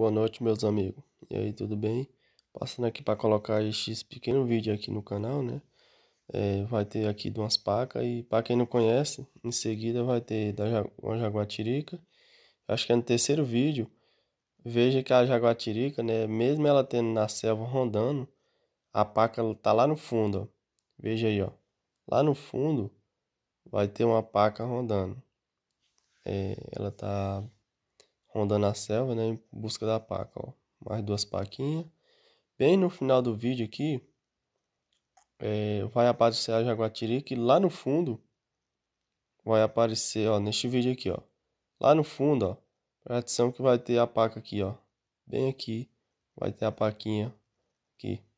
Boa noite, meus amigos. E aí, tudo bem? Passando aqui para colocar esse pequeno vídeo aqui no canal, né? É, vai ter aqui de umas pacas e para quem não conhece, em seguida vai ter da uma jaguatirica. Acho que é no terceiro vídeo. Veja que a jaguatirica, né, mesmo ela tendo na selva rondando, a paca tá lá no fundo, ó. Veja aí, ó. Lá no fundo vai ter uma paca rondando. É, ela tá rondando a selva, né, em busca da paca, ó. Mais duas paquinhas. Bem no final do vídeo aqui, é, vai aparecer a jaguatirica que lá no fundo vai aparecer, ó, neste vídeo aqui, ó. Lá no fundo, ó, presta atenção que vai ter a paca aqui, ó. Bem aqui, vai ter a paquinha aqui.